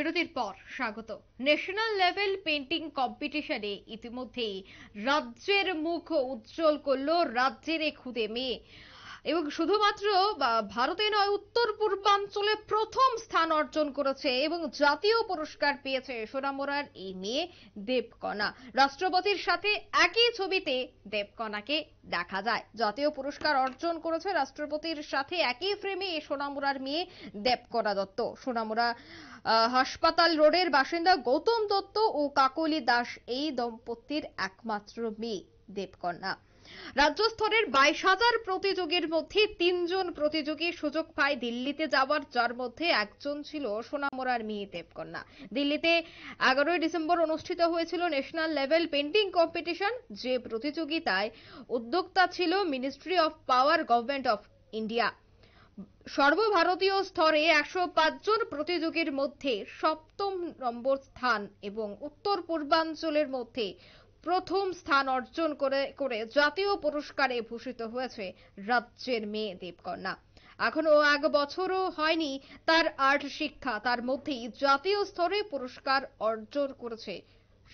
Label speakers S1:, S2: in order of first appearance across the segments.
S1: বিরতির পর স্বাগত ন্যাশনাল লেভেল পেন্টিং কম্পিটিশনে ইতিমধ্যেই রাজ্যের মুখ উজ্জ্বল করলো রাজ্যের এক খুদে মেয়ে এবং শুধুমাত্র ভারতে নয় উত্তর পূর্বাঞ্চলে প্রথম স্থান অর্জন করেছে এবং জাতীয় পুরস্কার পেয়েছে সোনামোরার এই মেয়ে দেবকণা রাষ্ট্রপতির সাথে একই ছবিতে দেবকণাকে দেখা যায় জাতীয় পুরস্কার অর্জন করেছে রাষ্ট্রপতির সাথে একই ফ্রেমে এই সোনামোরার মেয়ে দেবকণা দত্ত সোনামোরা হাসপাতাল রোডের বাসিন্দা গৌতম দত্ত ও কাকলি দাস এই দম্পতির একমাত্র মেয়ে দেবকন্যা রাজ্য স্তরের বাইশ হাজার প্রতিযোগীর মধ্যে তিনজন প্রতিযোগী সুযোগ পায় দিল্লিতে যাওয়ার যার মধ্যে একজন ছিল সোনামোরার মেয়ে দেবকন্যা দিল্লিতে এগারোই ডিসেম্বর অনুষ্ঠিত হয়েছিল ন্যাশনাল লেভেল পেন্টিং কম্পিটিশন যে প্রতিযোগিতায় উদ্যোক্তা ছিল ministry of power government of India সর্বভারতীয় স্তরে একশো পাঁচজন প্রতিযোগীর মধ্যে সপ্তম নম্বর স্থান এবং উত্তর পূর্বাঞ্চলের মধ্যে প্রথম স্থান অর্জন করে করে জাতীয় পুরস্কারে ভূষিত হয়েছে রাজ্যের মেয়ে দেবকন্যা এখনো এক বছরও হয়নি তার আর্ট শিক্ষা তার মধ্যেই জাতীয় স্তরে পুরস্কার অর্জন করেছে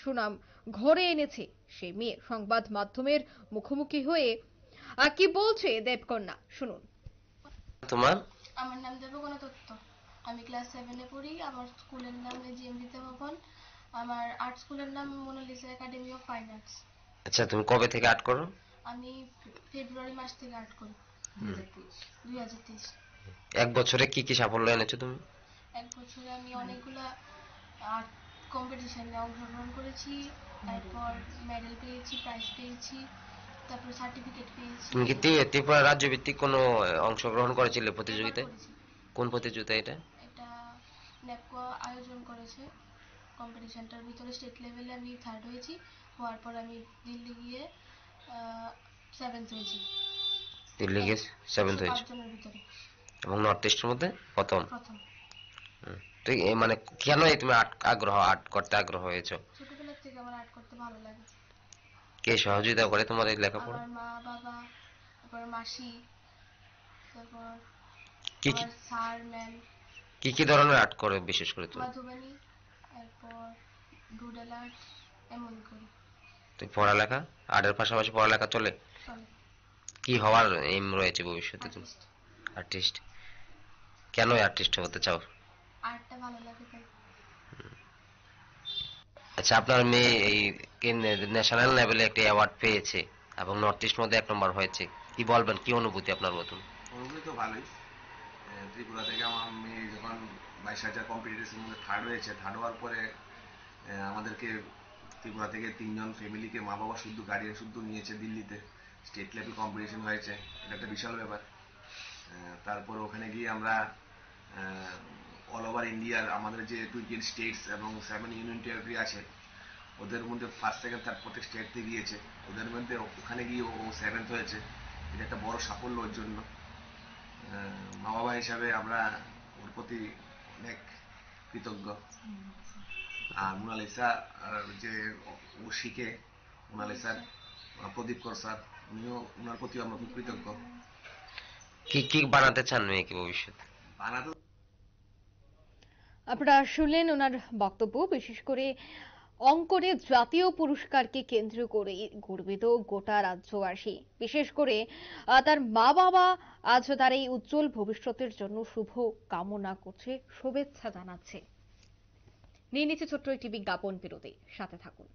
S1: সুনাম ঘরে এনেছে সে মেয়ে সংবাদ মাধ্যমের মুখোমুখি হয়ে কি বলছে দেবকন্যা শুনুন
S2: তোমার
S3: আমার নাম দেবকন্যা দত্ত আমি ক্লাস সেভেনে পড়ি আমার স্কুলের নাম এজিএম দিতে ভবন আমার আর্ট স্কুলের নাম Mona Lisa academy of fine arts
S2: আচ্ছা তুমি কবে থেকে আর্ট করো
S3: আমি ফেব্রুয়ারি মাস থেকে আর্ট করি হাজার
S2: এক বছরে কি কি সাফল্য এনেছো তুমি
S3: এক বছরে আমি অনেকগুলা আর্ট কম্পিটিশনে অংশগ্রহণ করেছি তারপর মেডেল পেয়েছি প্রাইজ পেয়েছি তারপর সার্টিফিকেট পেয়েছি তুমি কি
S2: ত্রিপুরা রাজ্য ভিত্তিক কোনো অংশগ্রহণ করেছিলে প্রতিযোগিতায় কোন প্রতিযোগিতা এটা
S3: এটা ন্যাপকো আয়োজন করেছে কম্পিটিশানটার ভিতরে স্টেট লেভেলে আমি থার্ড হয়েছি হওয়ার পর আমি দিল্লি গিয়ে সেভেন্থ হয়েছি
S2: দিল্লি গিয়ে সেভেন্থ হয়েছি এবং নর্থ ইস্টের মধ্যে প্রথম প্রথম তুই মানে কেন তুমি আর্ট আগ্রহ আর্ট করতে আগ্রহ হয়েছো
S3: ছোটবেলা থেকে আমার আর্ট করতে ভালো লাগে
S2: কে সহযোগিতা করে তোমার এই লেখাপড়া
S3: আমার মা বাবা তারপর মাসি তারপর কি কি স্যার ম্যাম
S2: কি কি ধরনের আর্ট করে বিশেষ করে তুমি
S3: মধুবাণী তারপর ডুডেল আর্ট এমন
S2: তুই পড়ালেখা আর্টের পাশাপাশি পড়ালেখা চলে কি হওয়ার এম রয়েছে ভবিষ্যতে তুমি আর্টিস্ট কেন আর্টিস্ট হতে চাও আচ্ছা আপনার মেয়ে এই ন্যাশনাল লেভেলে একটি অ্যাওয়ার্ড পেয়েছে এবং নর্থ ইস্ট মধ্যে এক নম্বর হয়েছে কি বলবেন কি অনুভূতি আপনার নতুন
S4: অনুভূতি তো ভালোই ত্রিপুরা থেকে আমার মেয়ে যখন বাইশ হাজার কম্পিটিটিভের মধ্যে থার্ড হয়েছে থার্ড হওয়ার পরে আমাদেরকে ত্রিপুরা থেকে তিনজন ফ্যামিলিকে মা বাবা শুদ্ধ গার্ডিয়ান শুদ্ধ নিয়েছে দিল্লিতে স্টেট লেভেল কম্পিটিশন হয়েছে এটা একটা বিশাল ব্যাপার তারপর ওখানে গিয়ে আমরা অল ওভার ইন্ডিয়ার আমাদের যে টুয়েন্টি স্টেটস এবং সেভেন ইউনিয়ন টেরিটরি আছে ওদের মধ্যে ফার্স্ট সেকেন্ড থার্ড প্রত্যেক স্টেট থেকে গিয়েছে ওদের মধ্যে ওখানে গিয়ে ও সেভেন্থ হয়েছে এটা একটা বড় সাফল্য ওর জন্য মা বাবা হিসাবে আমরা ওর প্রতি অনেক কৃতজ্ঞ আর মোনালিসা যে ও শিখে মোনালিসার প্রদীপ কর স্যার উনিও ওনার প্রতি আমরা খুব কৃতজ্ঞ
S2: কি কি বানাতে চান মেয়েকে ভবিষ্যতে
S4: বানাতে
S1: আপনারা শুনলেন ওনার বক্তব্য বিশেষ করে অঙ্কনে জাতীয় পুরস্কারকে কেন্দ্র করে গর্বিত গোটা রাজ্যবাসী বিশেষ করে তার মা বাবা আজ তার এই উজ্জ্বল ভবিষ্যতের জন্য শুভ কামনা করছে শুভেচ্ছা জানাচ্ছে নিয়ে নিচ্ছে ছোট্ট একটি বিজ্ঞাপন বিরতি সাথে থাকুন